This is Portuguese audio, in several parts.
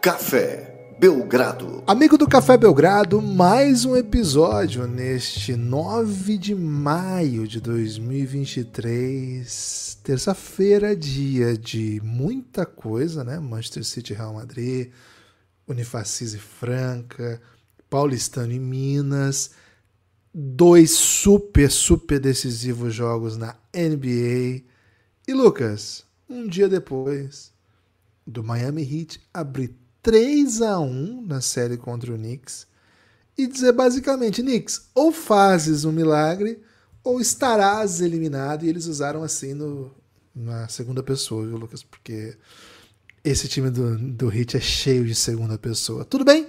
Café Belgrado. Amigo do Café Belgrado, mais um episódio neste 9 de maio de 2023, terça-feira, dia de muita coisa, né? Manchester City, Real Madrid, Unifacis Franca, Paulistano e Minas, dois super, super decisivos jogos na NBA. E Lucas, um dia depois do Miami Heat abrir 3 a 1 na série contra o Knicks e dizer basicamente, Knicks, ou fazes um milagre ou estarás eliminado e eles usaram assim no, na segunda pessoa, viu, Lucas? Porque esse time do, do Hit é cheio de segunda pessoa. Tudo bem?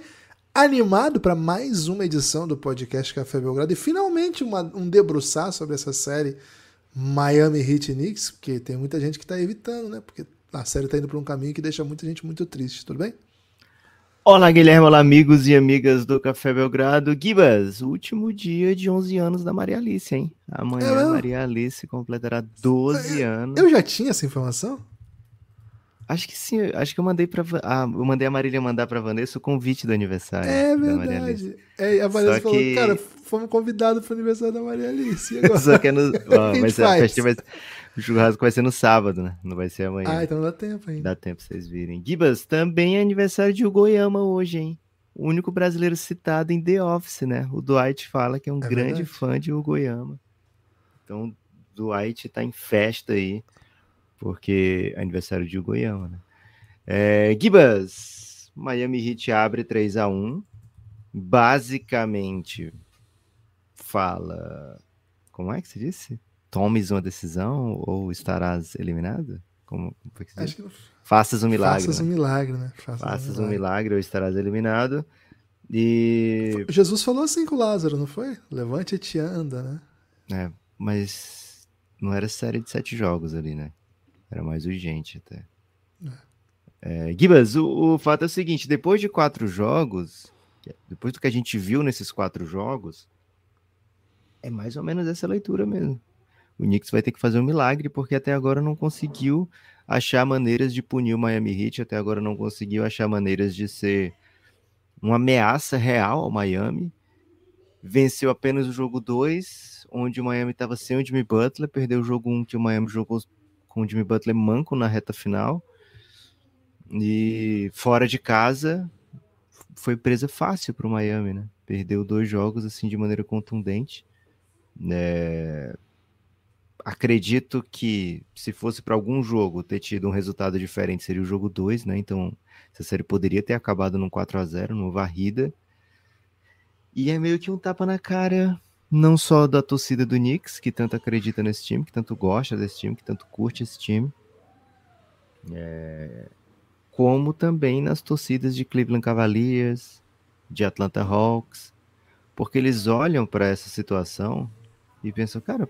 Animado para mais uma edição do podcast Café Belgrado e finalmente uma, um debruçar sobre essa série Miami Heat Knicks, porque tem muita gente que está evitando, né? Porque a série está indo para um caminho que deixa muita gente muito triste, tudo bem? Olá, Guilherme, olá, amigos e amigas do Café Belgrado. Gibas, último dia de 11 anos da Maria Alice, hein? Amanhã é eu... a Maria Alice completará 12 eu... anos. Eu já tinha essa informação? Acho que sim, acho que eu mandei para ah, eu mandei a Marília mandar para Vanessa o convite do aniversário. É verdade. É, a Vanessa Só falou, que... cara, fomos convidados para o aniversário da Maria Alice. Agora. Só que é no... oh, mas a festa vai... O churrasco vai ser no sábado, né? Não vai ser amanhã. Ah, então dá tempo ainda. Dá tempo pra vocês virem. Gibas, também é aniversário de Goiama hoje, hein? O único brasileiro citado em The Office, né? O Dwight fala que é um é grande verdade. fã de Goiama. Então, Dwight tá em festa aí, porque é aniversário de Ugoyama, né? É, Gibas, Miami Heat abre 3 a 1 Basicamente, fala. Como é que se disse? tomes uma decisão ou estarás eliminado? Como, como que Acho que Faças um milagre. Faças né? um milagre, né? Faças, Faças um, milagre. um milagre ou estarás eliminado. E. Jesus falou assim com Lázaro, não foi? Levante e te anda, né? É, mas não era série de sete jogos ali, né? Era mais urgente até. É. é Gibas, o, o, fato é o seguinte: depois de quatro jogos, depois do que a gente viu nesses quatro jogos, é mais ou menos essa leitura mesmo o Knicks vai ter que fazer um milagre, porque até agora não conseguiu achar maneiras de punir o Miami Heat, até agora não conseguiu achar maneiras de ser uma ameaça real ao Miami. Venceu apenas o jogo 2, onde o Miami estava sem o Jimmy Butler, perdeu o jogo 1 um, que o Miami jogou com o Jimmy Butler manco na reta final. E fora de casa, foi presa fácil para o Miami, né? Perdeu dois jogos assim de maneira contundente. É acredito que se fosse para algum jogo ter tido um resultado diferente seria o jogo 2, né? Então, essa série poderia ter acabado num 4 a 0 numa varrida. E é meio que um tapa na cara não só da torcida do Knicks, que tanto acredita nesse time, que tanto gosta desse time, que tanto curte esse time, é... como também nas torcidas de Cleveland Cavaliers, de Atlanta Hawks, porque eles olham para essa situação e pensam, cara,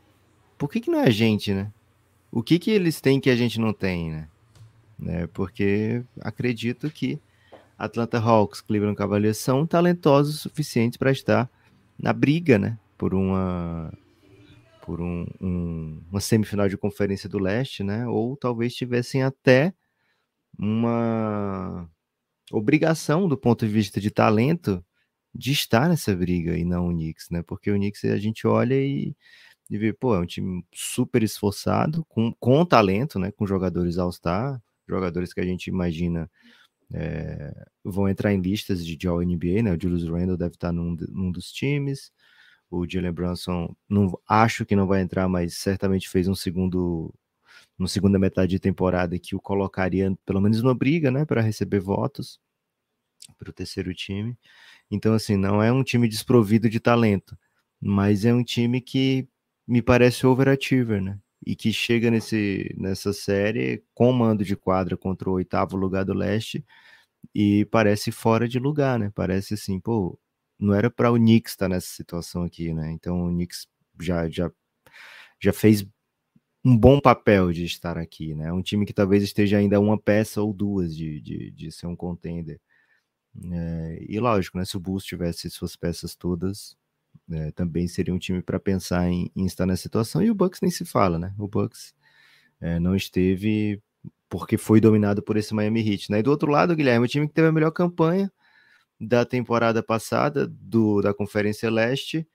por que, que não é a gente, né? O que, que eles têm que a gente não tem, né? né? Porque acredito que Atlanta Hawks, Cleveland Cavaliers são talentosos o suficiente para estar na briga, né? Por uma por um, um, uma semifinal de conferência do leste, né? Ou talvez tivessem até uma obrigação do ponto de vista de talento de estar nessa briga e não o Knicks, né? Porque o Knicks a gente olha e de ver, pô, é um time super esforçado, com, com talento, né? Com jogadores All-Star, jogadores que a gente imagina é, vão entrar em listas de, de All-NBA, né? O Julius Randle deve estar num, num dos times, o Jalen Brunson, não, acho que não vai entrar, mas certamente fez um segundo uma segunda metade de temporada que o colocaria pelo menos numa briga, né, para receber votos para o terceiro time. Então, assim, não é um time desprovido de talento, mas é um time que me parece overachiever, né? E que chega nesse, nessa série com mando de quadra contra o oitavo lugar do leste e parece fora de lugar, né? Parece assim, pô, não era para o Knicks estar tá nessa situação aqui, né? Então o Knicks já, já, já fez um bom papel de estar aqui, né? Um time que talvez esteja ainda uma peça ou duas de, de, de ser um contender. É, e lógico, né? Se o Bulls tivesse suas peças todas, é, também seria um time para pensar em, em, estar nessa situação. E o Bucks nem se fala, né? O Bucks é, não esteve porque foi dominado por esse Miami Heat, né? E do outro lado, Guilherme, o time que teve a melhor campanha da temporada passada do, da Conferência Leste,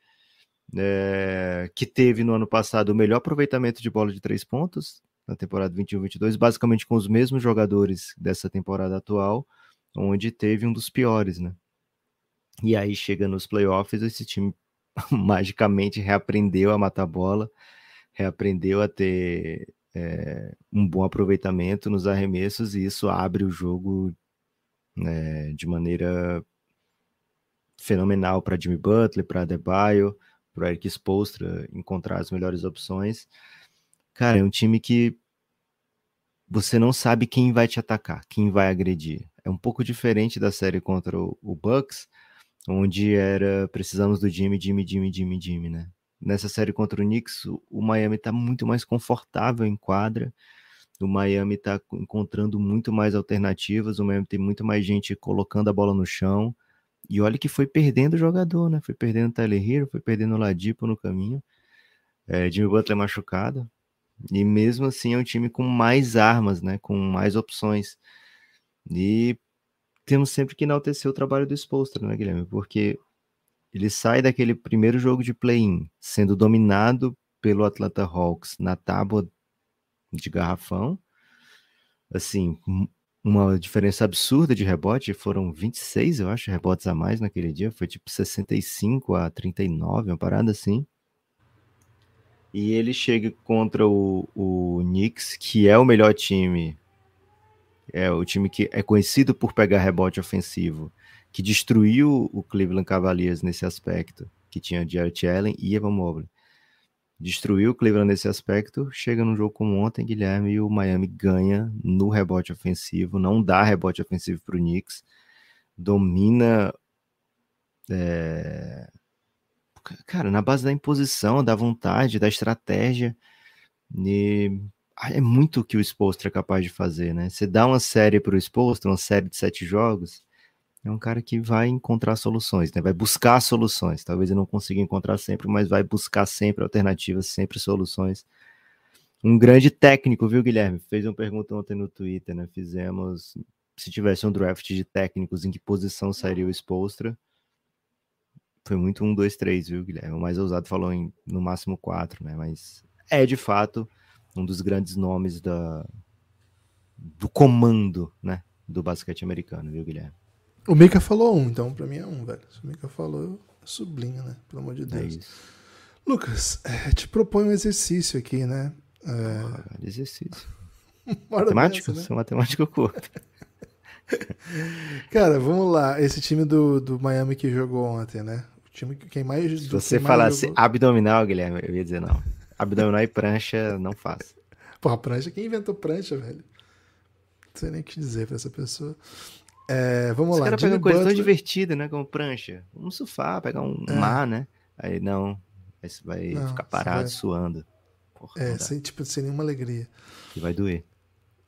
é, que teve no ano passado o melhor aproveitamento de bola de três pontos na temporada 21-22, basicamente com os mesmos jogadores dessa temporada atual, onde teve um dos piores, né? E aí chega nos playoffs, esse time magicamente reaprendeu a matar bola, reaprendeu a ter é, um bom aproveitamento nos arremessos e isso abre o jogo né, de maneira fenomenal para Jimmy Butler, para Adebayo, para Eric Spoelstra encontrar as melhores opções. Cara, é um time que você não sabe quem vai te atacar, quem vai agredir. É um pouco diferente da série contra o Bucks, onde era precisamos do Jimmy, Jimmy, Jimmy, Jimmy, Jimmy, né? Nessa série contra o Knicks, o Miami está muito mais confortável em quadra. O Miami está encontrando muito mais alternativas. O Miami tem muito mais gente colocando a bola no chão. E olha que foi perdendo o jogador, né? Foi perdendo o Tyler Hero, foi perdendo o Ladipo no caminho. É, Jimmy Butler machucado. E mesmo assim é um time com mais armas, né? Com mais opções. E temos sempre que enaltecer o trabalho do Spolstra, né, Guilherme? Porque ele sai daquele primeiro jogo de play-in sendo dominado pelo Atlanta Hawks na tábua de garrafão. Assim, uma diferença absurda de rebote, foram 26, eu acho, rebotes a mais naquele dia, foi tipo 65 a 39, uma parada assim. E ele chega contra o, o Knicks, que é o melhor time é o time que é conhecido por pegar rebote ofensivo, que destruiu o Cleveland Cavaliers nesse aspecto, que tinha Jarrett Allen e Evan Mobley. Destruiu o Cleveland nesse aspecto, chega num jogo como ontem, Guilherme, e o Miami ganha no rebote ofensivo, não dá rebote ofensivo para o Knicks, domina é... cara, na base da imposição, da vontade, da estratégia. E ah, é muito o que o Spolstra é capaz de fazer, né? Você dá uma série para o Spolstra, uma série de sete jogos, é um cara que vai encontrar soluções, né? Vai buscar soluções. Talvez ele não consiga encontrar sempre, mas vai buscar sempre alternativas, sempre soluções. Um grande técnico, viu, Guilherme? Fez uma pergunta ontem no Twitter, né? Fizemos se tivesse um draft de técnicos, em que posição sairia o Spolstra? Foi muito um, dois, três, viu, Guilherme? O mais ousado falou em no máximo quatro, né? Mas é de fato um dos grandes nomes da, do comando né, do basquete americano, viu, Guilherme? O Mika falou um, então para mim é um, velho. Se o Mika falou, sublinha, né? Pelo amor de é Deus. É Lucas, é, te proponho um exercício aqui, né? É... exercício. matemática? Dessa, né? matemática curto. Cara, vamos lá. Esse time do, do Miami que jogou ontem, né? O time que quem mais. Se você quem falasse mais jogou... abdominal, Guilherme, eu ia dizer não. Abdominal e prancha, não faz. Porra, prancha, quem inventou prancha, velho? Não sei nem o que dizer pra essa pessoa. É, vamos Os lá. Cara pega coisa tão divertida, né? Como prancha. Vamos surfar, pegar um é. mar, né? Aí não, aí você vai não, ficar parado, vai... suando. Porra, é, sem, tipo, sem nenhuma alegria. E vai doer.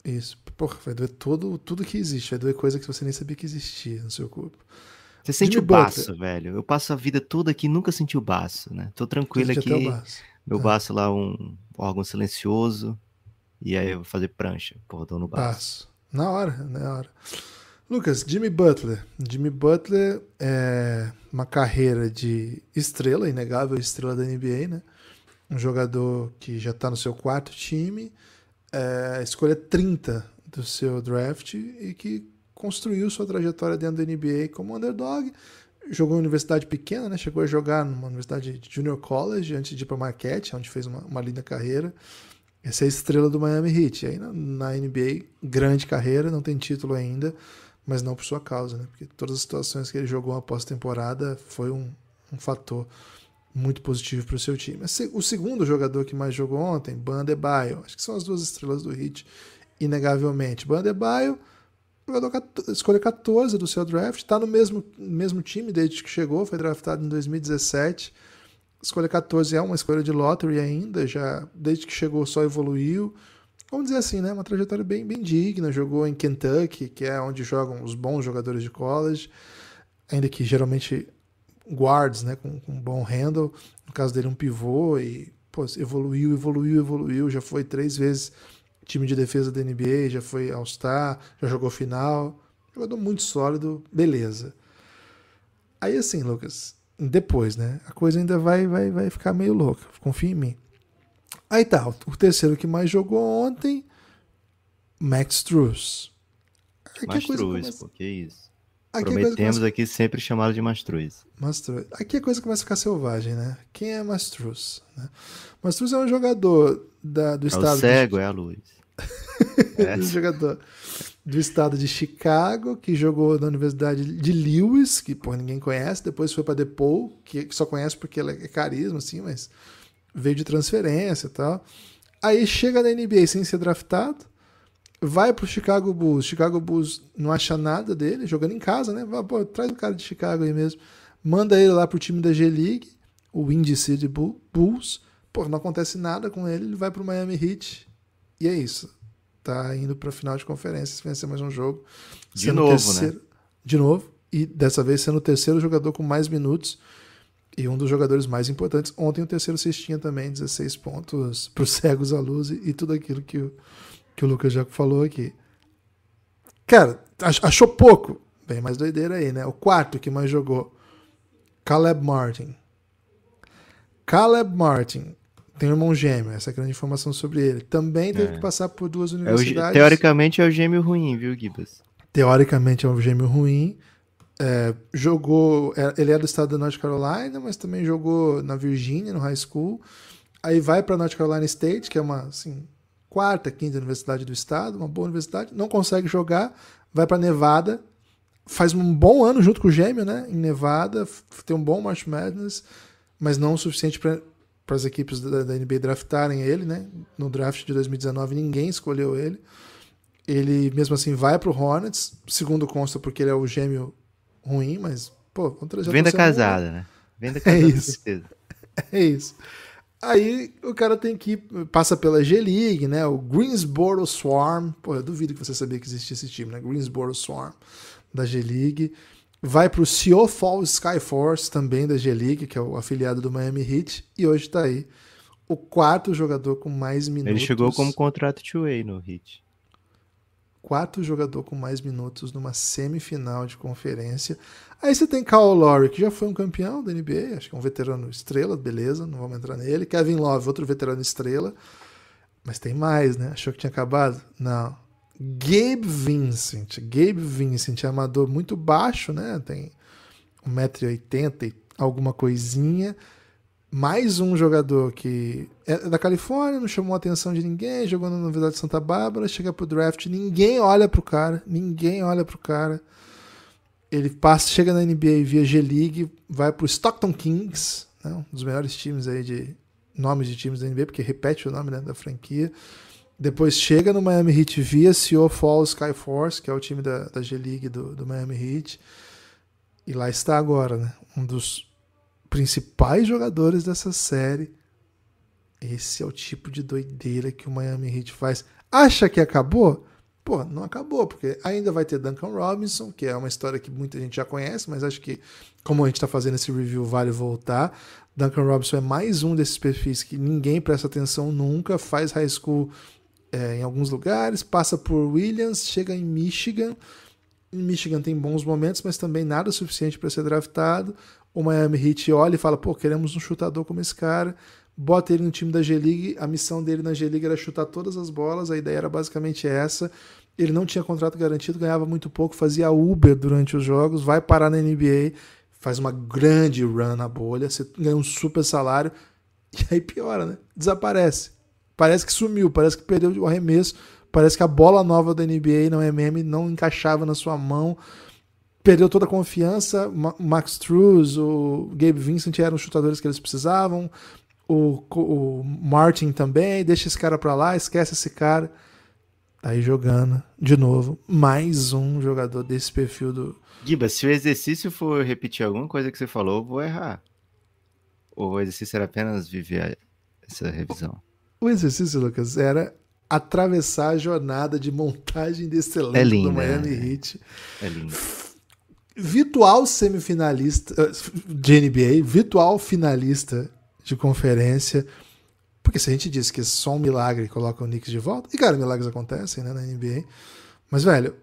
Isso, porra, vai doer todo, tudo que existe. Vai doer coisa que você nem sabia que existia no seu corpo. Você sente Jimmy o baço, Butler. velho. Eu passo a vida toda aqui nunca senti o baço, né? Tô tranquilo aqui. Meu tá. baço lá um órgão silencioso. E aí eu vou fazer prancha, cordão no tá. baço. Na hora, na hora. Lucas, Jimmy Butler. Jimmy Butler é uma carreira de estrela, inegável estrela da NBA, né? Um jogador que já está no seu quarto time, é, escolha 30 é do seu draft e que construiu sua trajetória dentro da NBA como underdog, jogou em universidade pequena, né? Chegou a jogar numa universidade junior college antes de ir para Marquette, onde fez uma, uma linda carreira. Essa é a estrela do Miami Heat. E aí na, na, NBA, grande carreira, não tem título ainda, mas não por sua causa, né? Porque todas as situações que ele jogou após temporada foi um, um fator muito positivo para o seu time. O segundo jogador que mais jogou ontem, Bandebaio. Acho que são as duas estrelas do Heat, inegavelmente. Bandebaio jogador escolha 14 do seu draft, está no mesmo, mesmo time desde que chegou, foi draftado em 2017. Escolha 14 é uma escolha de lottery ainda, já desde que chegou só evoluiu. Vamos dizer assim, né? Uma trajetória bem, bem digna. Jogou em Kentucky, que é onde jogam os bons jogadores de college, ainda que geralmente guards, né? Com, com um bom handle. No caso dele, um pivô e pô, evoluiu, evoluiu, evoluiu. Já foi três vezes time de defesa da NBA, já foi All-Star, já jogou final. Jogador muito sólido, beleza. Aí assim, Lucas, depois, né? A coisa ainda vai, vai, vai ficar meio louca, confia em mim. Aí tá, o terceiro que mais jogou ontem, Max Truss. Max começa... pô, que isso. Aqui Prometemos começa... aqui sempre chamá-lo de Max Mastruz. Aqui a coisa começa a ficar selvagem, né? Quem é Mastruz? Né? Mastruz é um jogador da, do é estado... cego é a luz. É. um jogador do estado de Chicago, que jogou na Universidade de Lewis, que por ninguém conhece, depois foi para DePaul, que, que só conhece porque é carisma, assim, mas veio de transferência e tal. Aí chega na NBA sem ser draftado, vai pro Chicago Bulls. Chicago Bulls não acha nada dele, jogando em casa, né? Vai, pô, traz o cara de Chicago aí mesmo. Manda ele lá pro time da G-League, o Windy City Bulls. Pô, não acontece nada com ele, ele vai pro Miami Heat e é isso. Tá indo para a final de conferência, se vencer mais um jogo. De novo, né? terceiro... né? De novo. E dessa vez sendo o terceiro jogador com mais minutos e um dos jogadores mais importantes. Ontem o terceiro cestinha também, 16 pontos para os cegos à luz e, e, tudo aquilo que o, que o Lucas Jaco falou aqui. Cara, achou pouco. Bem mais doideira aí, né? O quarto que mais jogou, Caleb Martin. Caleb Martin tem um irmão gêmeo, essa é a grande informação sobre ele. Também teve é. que passar por duas universidades. É o, teoricamente é o gêmeo ruim, viu, Gibas? Teoricamente é um gêmeo ruim. É, jogou. É, ele é do estado da North Carolina, mas também jogou na Virgínia, no high school. Aí vai para North Carolina State, que é uma assim, quarta, quinta universidade do estado, uma boa universidade. Não consegue jogar, vai para Nevada. Faz um bom ano junto com o gêmeo, né? Em Nevada, tem um bom March Madness, mas não o suficiente para para as equipes da, da, NBA draftarem ele, né? No draft de 2019 ninguém escolheu ele. Ele mesmo assim vai para o Hornets, segundo consta porque ele é o gêmeo ruim, mas pô, venda casada, né? Venda é casada, é isso. É isso. Aí o cara tem que ir, passa pela G-League, né? O Greensboro Swarm. Pô, eu duvido que você sabia que existia esse time, né? Greensboro Swarm da G-League vai para o CEO Falls Skyforce, também da G-League, que é o afiliado do Miami Heat, e hoje está aí o quarto jogador com mais minutos. Ele chegou como contrato two-way no Heat. Quarto jogador com mais minutos numa semifinal de conferência. Aí você tem Kyle Lowry, que já foi um campeão da NBA, acho que é um veterano estrela, beleza, não vamos entrar nele. Kevin Love, outro veterano estrela. Mas tem mais, né? Achou que tinha acabado? Não. Gabe Vincent. Gabe Vincent é amador muito baixo, né? Tem 1,80m e alguma coisinha. Mais um jogador que é da Califórnia, não chamou a atenção de ninguém, jogou na Universidade de Santa Bárbara, chega pro draft, ninguém olha pro cara, ninguém olha pro cara. Ele passa, chega na NBA via G-League, vai pro Stockton Kings, né? um dos melhores times aí de nomes de times da NBA, porque repete o nome né, da franquia. Depois chega no Miami Heat via CEO Falls Skyforce, que é o time da, da G-League do, do Miami Heat. E lá está agora, né? Um dos principais jogadores dessa série. Esse é o tipo de doideira que o Miami Heat faz. Acha que acabou? Pô, não acabou, porque ainda vai ter Duncan Robinson, que é uma história que muita gente já conhece, mas acho que, como a gente está fazendo esse review, vale voltar. Duncan Robinson é mais um desses perfis que ninguém presta atenção nunca, faz high school é, em alguns lugares, passa por Williams, chega em Michigan. Em Michigan tem bons momentos, mas também nada suficiente para ser draftado. O Miami Heat olha e fala: pô, queremos um chutador como esse cara. Bota ele no time da G-League. A missão dele na G-League era chutar todas as bolas. A ideia era basicamente essa. Ele não tinha contrato garantido, ganhava muito pouco, fazia Uber durante os jogos, vai parar na NBA, faz uma grande run na bolha, você ganha um super salário e aí piora, né? Desaparece parece que sumiu, parece que perdeu o arremesso, parece que a bola nova da NBA não é meme, não encaixava na sua mão, perdeu toda a confiança. Max Trues, o Gabe Vincent eram os chutadores que eles precisavam, o, o Martin também, deixa esse cara pra lá, esquece esse cara. Tá aí jogando de novo, mais um jogador desse perfil do. Giba, se o exercício for repetir alguma coisa que você falou, eu vou errar. Ou o exercício era apenas viver essa revisão? O exercício, Lucas, era atravessar a jornada de montagem desse elenco é lindo, do Miami né? Heat. É lindo. Virtual semifinalista eh, de NBA, virtual finalista de conferência. Porque se a gente diz que é só um milagre coloca o Knicks de volta, e cara, milagres acontecem né, na NBA. Mas, velho,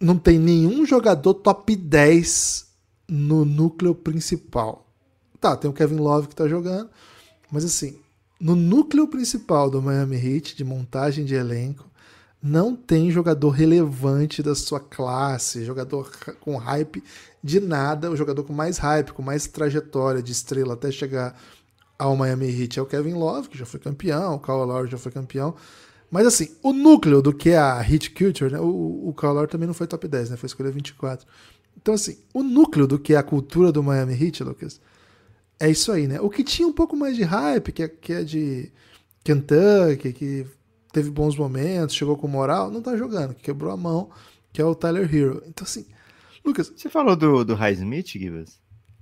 não tem nenhum jogador top 10 no núcleo principal. Tá, tem o Kevin Love que tá jogando, mas assim, no núcleo principal do Miami Heat, de montagem de elenco, não tem jogador relevante da sua classe, jogador com hype de nada, o jogador com mais hype, com mais trajetória de estrela até chegar ao Miami Heat é o Kevin Love, que já foi campeão, o Kyle Lowry já foi campeão. Mas assim, o núcleo do que é a Heat Culture, né? o, o Kyle Lowry também não foi top 10, né? foi escolha 24. Então assim, o núcleo do que é a cultura do Miami Heat, Lucas, é isso aí, né? O que tinha um pouco mais de hype, que é, que é de Kentucky, que teve bons momentos, chegou com moral, não tá jogando, que quebrou a mão, que é o Tyler Hero. Então, assim, Lucas. Você falou do, do Highsmith,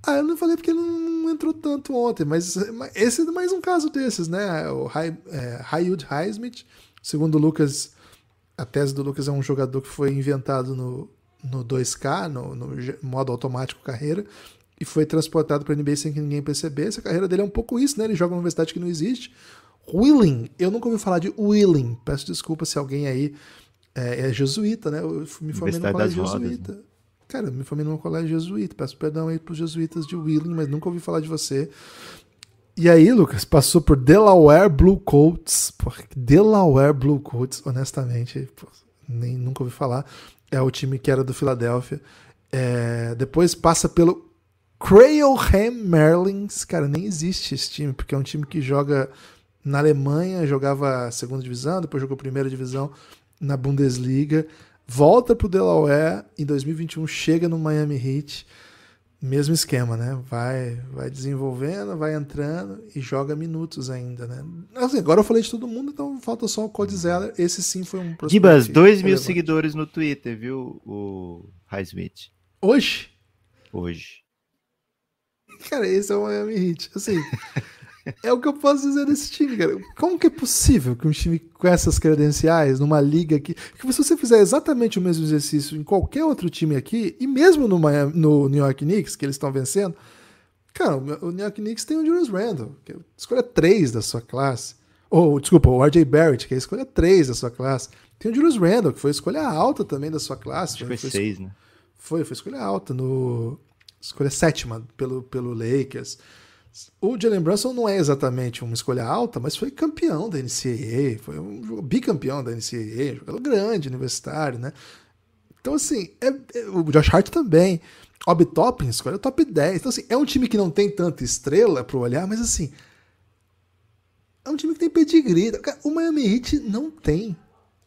Ah, eu não falei porque ele não entrou tanto ontem, mas esse é mais um caso desses, né? O Hayud é, Highsmith, segundo o Lucas, a tese do Lucas é um jogador que foi inventado no, no 2K, no, no modo automático carreira, e foi transportado para a NBA sem que ninguém percebesse. A carreira dele é um pouco isso, né? Ele joga numa universidade que não existe. Willing, eu nunca ouvi falar de Willing. Peço desculpa se alguém aí é, é jesuíta, né? Eu me formei num colégio rodas, né? jesuíta. Né? Cara, eu me formei num colégio jesuíta. Peço perdão aí pros jesuítas de Willing, mas nunca ouvi falar de você. E aí, Lucas, passou por Delaware Blue Coats. Porra, Delaware Blue Coats, honestamente, porra, nem nunca ouvi falar. É o time que era do Filadélfia. É, depois passa pelo Crailham Merlins, cara, nem existe esse time, porque é um time que joga na Alemanha, jogava segunda divisão, depois jogou primeira divisão na Bundesliga, volta pro Delaware em 2021, chega no Miami Heat, mesmo esquema, né? Vai, vai desenvolvendo, vai entrando e joga minutos ainda, né? Assim, agora eu falei de todo mundo, então falta só o Cody Zeller. Esse sim foi um Gibas, 2 mil seguidores no Twitter, viu, o Highsmith? Hoje? Hoje cara, esse é o Miami Heat. Assim, é o que eu posso dizer desse time, cara. Como que é possível que um time com essas credenciais, numa liga que. se você fizer exatamente o mesmo exercício em qualquer outro time aqui, e mesmo no, Miami, no New York Knicks, que eles estão vencendo, cara, o New York Knicks tem o Julius Randle, que é escolha 3 da sua classe. Ou, desculpa, o RJ Barrett, que é a escolha 3 da sua classe. Tem o Julius Randle, que foi escolha alta também da sua classe. Acho foi 6, né? Foi, foi escolha alta no, escolha sétima pelo, pelo Lakers. O Jalen Brunson não é exatamente uma escolha alta, mas foi campeão da NCAA, foi um bicampeão da NCAA, jogador grande, universitário, né? Então, assim, é, é, o Josh Hart também. Ob Toppin escolha top 10. Então, assim, é um time que não tem tanta estrela para olhar, mas, assim, é um time que tem pedigree. O Miami Heat não tem.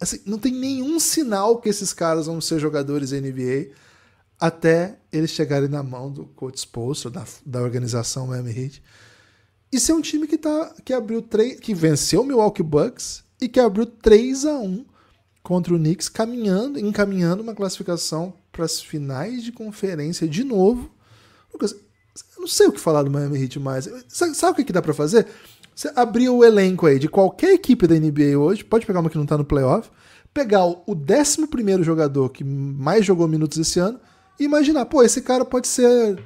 Assim, não tem nenhum sinal que esses caras vão ser jogadores NBA até eles chegarem na mão do coach sponsor, da, da organização Miami Heat. Isso é um time que, tá, que abriu três, que venceu o Milwaukee Bucks e que abriu 3 a 1 contra o Knicks, caminhando, encaminhando uma classificação para as finais de conferência de novo. Lucas, eu não sei o que falar do Miami Heat mais. Sabe, sabe o que, que dá para fazer? Você abrir o elenco aí de qualquer equipe da NBA hoje, pode pegar uma que não está no playoff, pegar o 11 jogador que mais jogou minutos esse ano e imaginar, pô, esse cara pode ser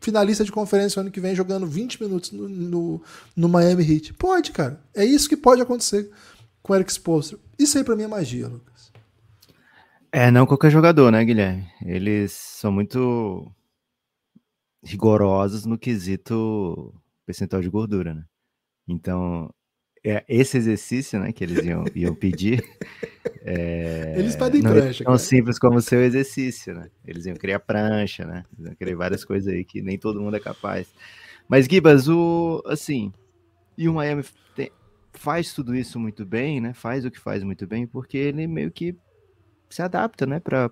finalista de conferência ano que vem jogando 20 minutos no, no, no Miami Heat. Pode, cara. É isso que pode acontecer com o Eric Spoelstra. Isso aí para mim é magia, Lucas. É, não qualquer jogador, né, Guilherme? Eles são muito rigorosos no quesito percentual de gordura, né? Então, é, esse exercício, né, que eles iam, iam pedir. É, eles pedem não é prancha. É tão cara. simples como o seu exercício, né? Eles iam criar prancha, né? Eles iam criar várias coisas aí que nem todo mundo é capaz. Mas, Gibas, o assim, e o Miami tem, faz tudo isso muito bem, né? Faz o que faz muito bem, porque ele meio que se adapta, né, para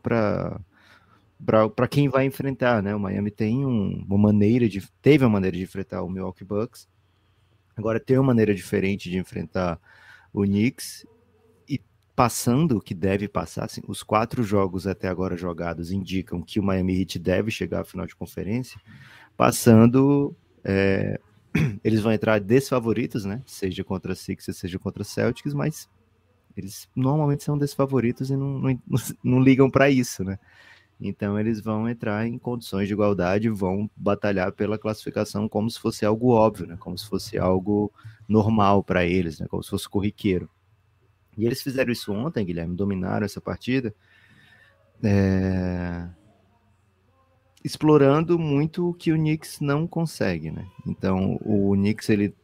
para quem vai enfrentar, né? O Miami tem um, uma maneira de teve uma maneira de enfrentar o Milwaukee Bucks Agora tem uma maneira diferente de enfrentar o Knicks e passando o que deve passar, assim, os quatro jogos até agora jogados indicam que o Miami Heat deve chegar à final de conferência. Passando, é, eles vão entrar desfavoritos, né? Seja contra Sixers, seja contra Celtics, mas eles normalmente são desfavoritos e não, não, não ligam para isso, né? Então eles vão entrar em condições de igualdade, vão batalhar pela classificação como se fosse algo óbvio, né? como se fosse algo normal para eles, né? como se fosse corriqueiro. E eles fizeram isso ontem, Guilherme, dominaram essa partida, é... explorando muito o que o Knicks não consegue. Né? Então o Knicks, ele...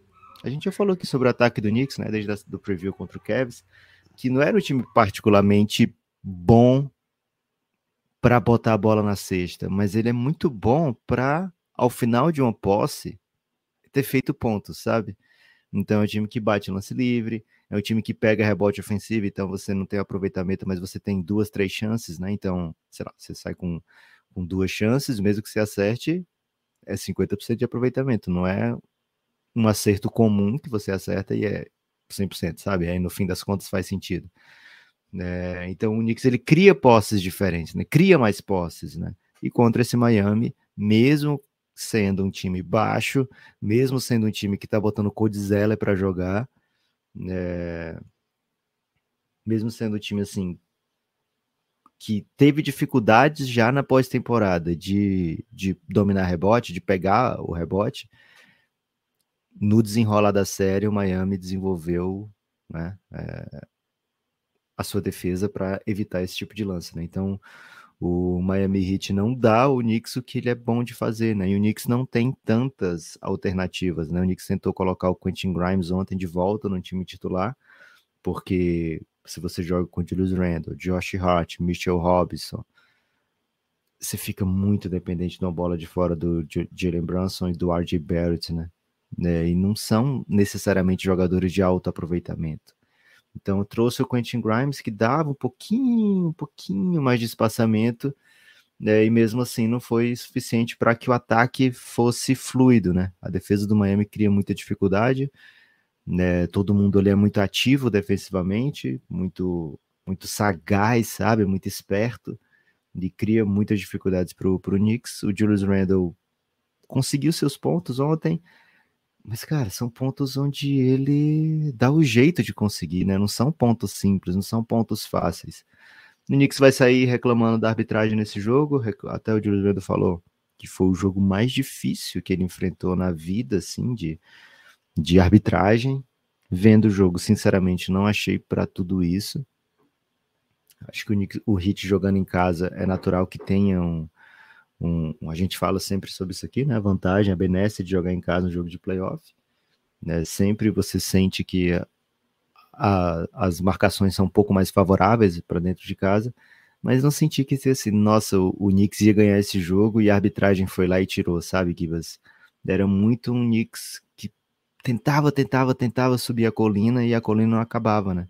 a gente já falou aqui sobre o ataque do Knicks, né? desde o preview contra o Cavs, que não era um time particularmente bom para botar a bola na cesta, mas ele é muito bom para, ao final de uma posse, ter feito pontos, sabe? Então é um time que bate lance livre, é um time que pega rebote ofensivo, então você não tem aproveitamento, mas você tem duas, três chances, né? Então, sei lá, você sai com, com duas chances, mesmo que você acerte, é 50% de aproveitamento, não é um acerto comum que você acerta e é 100%, sabe? Aí no fim das contas faz sentido. Né? Então o Knicks ele cria posses diferentes, né? cria mais posses, né? E contra esse Miami, mesmo sendo um time baixo, mesmo sendo um time que está botando Codizella para jogar, né? mesmo sendo um time assim que teve dificuldades já na pós-temporada de, de dominar rebote, de pegar o rebote, no desenrolar da série o Miami desenvolveu né, é, a sua defesa para evitar esse tipo de lance, né? Então, o Miami Heat não dá o Knicks o que ele é bom de fazer, né? E o Knicks não tem tantas alternativas, né? O Knicks tentou colocar o Quentin Grimes ontem de volta no time titular, porque se você joga com o Julius Randle, Josh Hart, Mitchell Robinson, você fica muito dependente de uma bola de fora do Jalen Brunson e do RJ Barrett, né? É, e não são necessariamente jogadores de alto aproveitamento. Então trouxe o Quentin Grimes que dava um pouquinho, um pouquinho mais de espaçamento, né? E mesmo assim não foi suficiente para que o ataque fosse fluido, né? A defesa do Miami cria muita dificuldade, né? Todo mundo ali é muito ativo defensivamente, muito muito sagaz, sabe? Muito esperto. Ele cria muitas dificuldades para o Knicks. O Julius Randle conseguiu seus pontos ontem, mas, cara, são pontos onde ele dá o jeito de conseguir, né? Não são pontos simples, não são pontos fáceis. O Knicks vai sair reclamando da arbitragem nesse jogo, até o Juliano falou que foi o jogo mais difícil que ele enfrentou na vida, assim, de, de arbitragem. Vendo o jogo, sinceramente, não achei para tudo isso. Acho que o, Knicks, o Hit jogando em casa é natural que tenham um, a gente fala sempre sobre isso aqui, né? A vantagem, a benesse de jogar em casa no jogo de playoff. Né? Sempre você sente que a, as marcações são um pouco mais favoráveis para dentro de casa, mas não senti que assim, nossa, o, o, Knicks ia ganhar esse jogo e a arbitragem foi lá e tirou, sabe, Gibas? Era muito um Knicks que tentava, tentava, tentava subir a colina e a colina não acabava, né?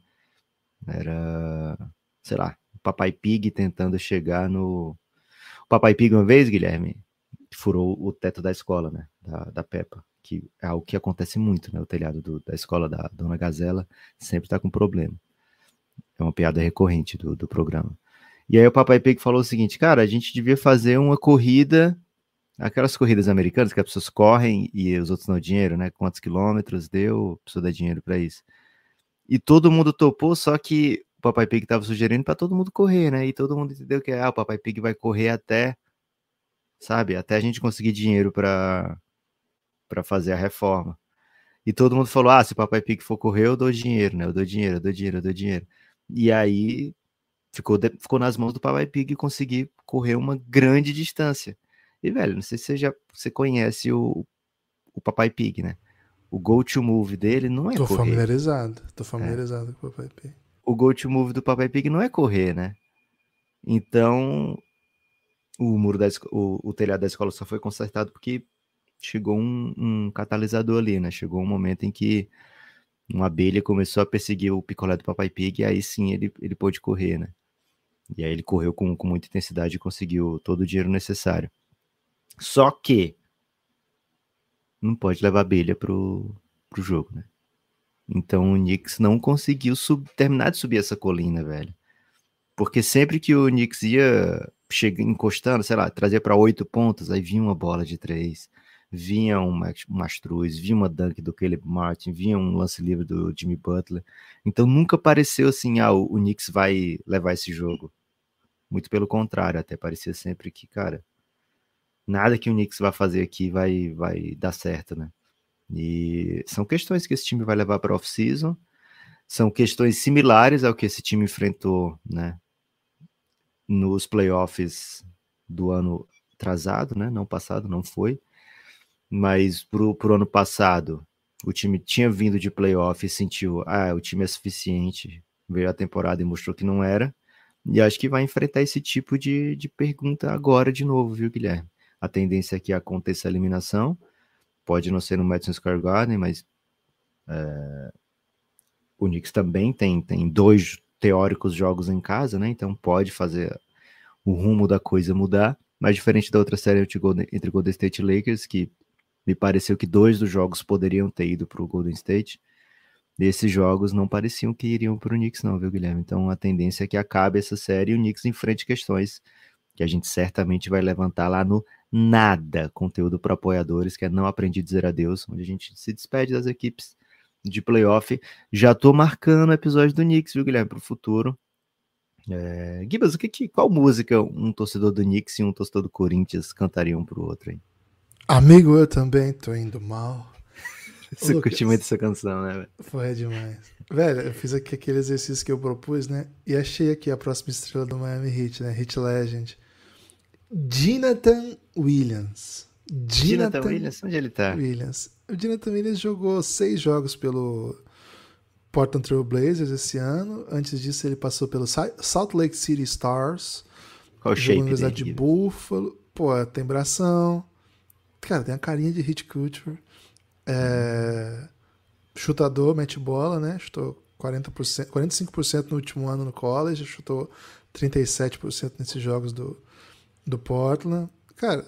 Era, sei lá, o Papai Pig tentando chegar no, Papai Pig uma vez, Guilherme, furou o teto da escola, né? Da, da Peppa, que é algo que acontece muito, né? O telhado do, da escola da Dona Gazela sempre tá com problema. É uma piada recorrente do, do programa. E aí o Papai Pig falou o seguinte, cara, a gente devia fazer uma corrida, aquelas corridas americanas que as pessoas correm e os outros não dinheiro, né? Quantos quilômetros deu, precisa pessoa dá dinheiro para isso. E todo mundo topou, só que o Papai Pig estava sugerindo para todo mundo correr, né? E todo mundo entendeu que ah, o Papai Pig vai correr até, sabe, até a gente conseguir dinheiro para para fazer a reforma. E todo mundo falou: "Ah, se o Papai Pig for correr, eu dou dinheiro, né? Eu dou dinheiro, eu dou dinheiro, eu dou dinheiro". E aí ficou ficou nas mãos do Papai Pig conseguir correr uma grande distância. E velho, não sei se você já você conhece o, o Papai Pig, né? O go to move dele não é tô correr. Tô familiarizado, tô é. familiarizado é. com o Papai Pig o go to move do Papai Pig não é correr, né? Então, o muro da o, o telhado da escola só foi consertado porque chegou um, um, catalisador ali, né? Chegou um momento em que uma abelha começou a perseguir o picolé do Papai Pig e aí sim ele, ele pôde correr, né? E aí ele correu com, com muita intensidade e conseguiu todo o dinheiro necessário. Só que não pode levar abelha pro, pro jogo, né? Então o Knicks não conseguiu sub, terminar de subir essa colina, velho. Porque sempre que o Knicks ia chega, encostando, sei lá, trazia para oito pontos, aí vinha uma bola de três, vinha um Mastruz, vinha uma dunk do Caleb Martin, vinha um lance livre do Jimmy Butler. Então nunca pareceu assim, ah, o, o Knicks vai levar esse jogo. Muito pelo contrário, até parecia sempre que, cara, nada que o Knicks vai fazer aqui vai, vai dar certo, né? E são questões que esse time vai levar para off-season, são questões similares ao que esse time enfrentou, né? Nos playoffs do ano atrasado, né? Não passado, não foi. Mas pro, o ano passado, o time tinha vindo de playoff e sentiu, ah, o time é suficiente. Veio a temporada e mostrou que não era. E acho que vai enfrentar esse tipo de, de pergunta agora de novo, viu, Guilherme? A tendência é que aconteça a eliminação Pode não ser no Madison Square Garden, mas é, o Knicks também tem, tem dois teóricos jogos em casa, né? Então pode fazer o rumo da coisa mudar. Mas diferente da outra série entre Golden State e Lakers, que me pareceu que dois dos jogos poderiam ter ido para o Golden State, esses jogos não pareciam que iriam para o Knicks, não, viu, Guilherme? Então a tendência é que acabe essa série e o Knicks enfrente questões que a gente certamente vai levantar lá no Nada, conteúdo para apoiadores, que é Não Aprendi a Dizer Adeus, onde a gente se despede das equipes de playoff. Já tô marcando o episódio do Knicks, viu, Guilherme, para o futuro. É... Gibas, que, que, qual música um torcedor do Knicks e um torcedor do Corinthians cantariam para o outro? Hein? Amigo, eu também tô indo mal. Você curtiu muito essa canção, né? Velho? Foi demais. Velho, eu fiz aqui aquele exercício que eu propus, né? E achei aqui a próxima estrela do Miami Heat, né? Hit Legend. Jonathan Williams. Jonathan, Williams, onde ele tá? Williams. O Jonathan Williams jogou seis jogos pelo Portland Trail Blazers esse ano. Antes disso, ele passou pelo Salt Lake City Stars. Qual shape Universidade dele? de Buffalo. Pô, é, tem bração. Cara, tem a carinha de hit culture. É... Chutador, mete bola, né? Chutou 40%, 45% no último ano no college, chutou 37% nesses jogos do, do Portland. Cara.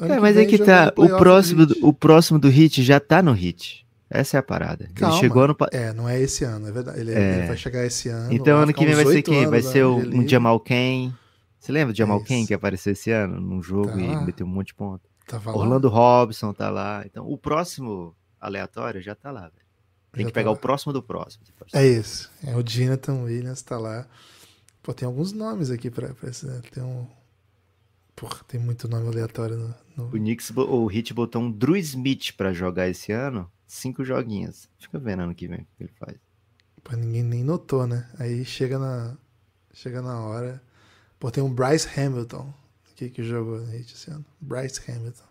É, mas é que tá. O próximo, do, o próximo do Hit já tá no Hit. Essa é a parada. Calma. Ele chegou no. É, não é esse ano, é verdade. Ele, é. é. ele vai chegar esse ano. Então, ano que vem vai ser quem? Vai ser o, um Jamal Ken. Você lembra do Jamal é Ken que apareceu esse ano num jogo tá. e meteu um monte de ponto? Tava Orlando lá. Robson tá lá. Então, o próximo aleatório já tá lá, velho. Tem já que tá pegar o próximo do próximo. É assim. isso. É o Jonathan Williams tá lá. Pô, tem alguns nomes aqui para esse. Né? Tem um Porra, tem muito nome aleatório no. no... O Knicks, o Hit botou um Drew Smith pra jogar esse ano. Cinco joguinhos. Fica vendo ano que vem o que ele faz. Pô, ninguém nem notou, né? Aí chega na. Chega na hora. Pô, tem um Bryce Hamilton. Que, que jogou no Hit esse ano? Bryce Hamilton.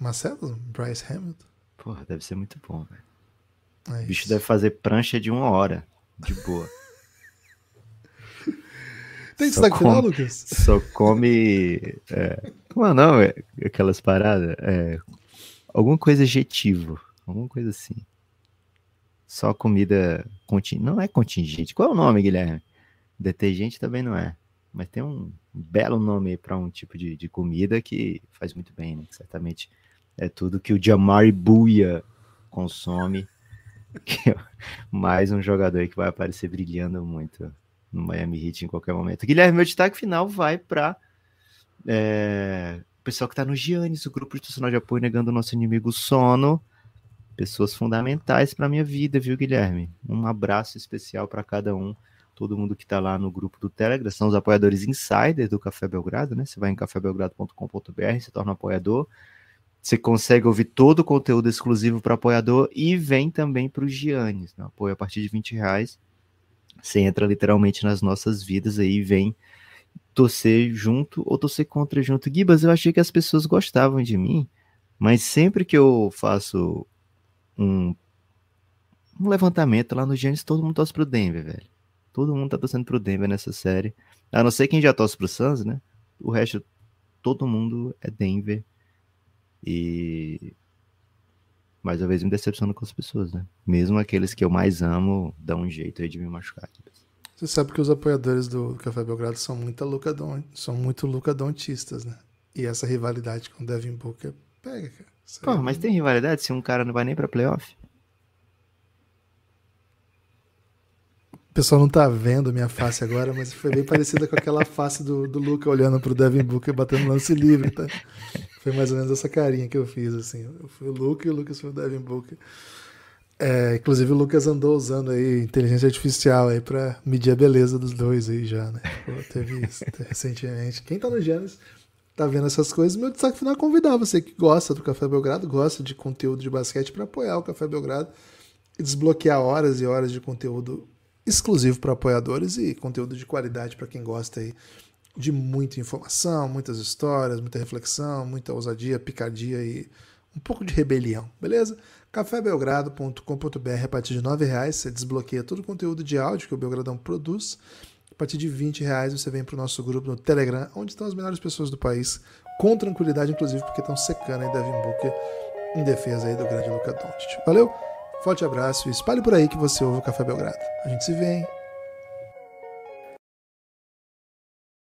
Marcelo? Bryce Hamilton? Porra, deve ser muito bom, velho. É o bicho deve fazer prancha de uma hora. De boa. Tem destaque come, final, Lucas? Só come. É, como é o nome? Aquelas paradas. É, alguma coisa adjetivo. Alguma coisa assim. Só comida. Conting, não é contingente. Qual é o nome, Guilherme? Detergente também não é. Mas tem um belo nome para um tipo de, de, comida que faz muito bem, né? Certamente é tudo que o Jamari Buia consome. É mais um jogador que vai aparecer brilhando muito no Miami Heat em qualquer momento. Guilherme, meu destaque final vai para é, o pessoal que está no Giannis, o grupo institucional de apoio negando o nosso inimigo sono. Pessoas fundamentais para minha vida, viu, Guilherme? Um abraço especial para cada um, todo mundo que está lá no grupo do Telegram. São os apoiadores insiders do Café Belgrado, né? Você vai em cafébelgrado.com.br, se torna apoiador. Você consegue ouvir todo o conteúdo exclusivo para apoiador e vem também para o Giannis, né? apoio a partir de 20 reais você entra literalmente nas nossas vidas aí, vem torcer junto ou torcer contra junto. Gibas, eu achei que as pessoas gostavam de mim, mas sempre que eu faço um, um levantamento lá no Gênesis, todo mundo torce pro Denver, velho. Todo mundo tá torcendo pro Denver nessa série. A não ser quem já torce pro Suns, né? O resto, todo mundo é Denver. E mais uma vez me decepciono com as pessoas, né? Mesmo aqueles que eu mais amo, dão um jeito aí de me machucar. Você sabe que os apoiadores do Café Belgrado são muito lucadon, são muito lucadontistas, né? E essa rivalidade com o Devin Booker pega, cara. Pô, mas tem rivalidade se um cara não vai nem pra playoff? O pessoal não tá vendo minha face agora, mas foi bem parecida com aquela face do, do Luca olhando pro Devin Booker batendo lance livre, tá? Foi mais ou menos essa carinha que eu fiz, assim. Eu fui o Luke e o Lucas foi o Devin Booker. É, inclusive o Lucas andou usando aí inteligência artificial aí para medir a beleza dos dois aí já, né? Pô, teve isso recentemente. Quem tá no Gênesis tá vendo essas coisas, meu destaque final é convidar você que gosta do Café Belgrado, gosta de conteúdo de basquete para apoiar o Café Belgrado e desbloquear horas e horas de conteúdo exclusivo para apoiadores e conteúdo de qualidade para quem gosta aí de muita informação, muitas histórias, muita reflexão, muita ousadia, picardia e um pouco de rebelião, beleza? cafébelgrado.com.br a partir de R$ reais você desbloqueia todo o conteúdo de áudio que o Belgradão produz. A partir de R$ reais você vem para o nosso grupo no Telegram, onde estão as melhores pessoas do país, com tranquilidade, inclusive, porque estão secando aí Devin Booker em defesa aí do grande Luca Doncic. Valeu? Forte abraço e espalhe por aí que você ouve o Café Belgrado. A gente se vê, hein?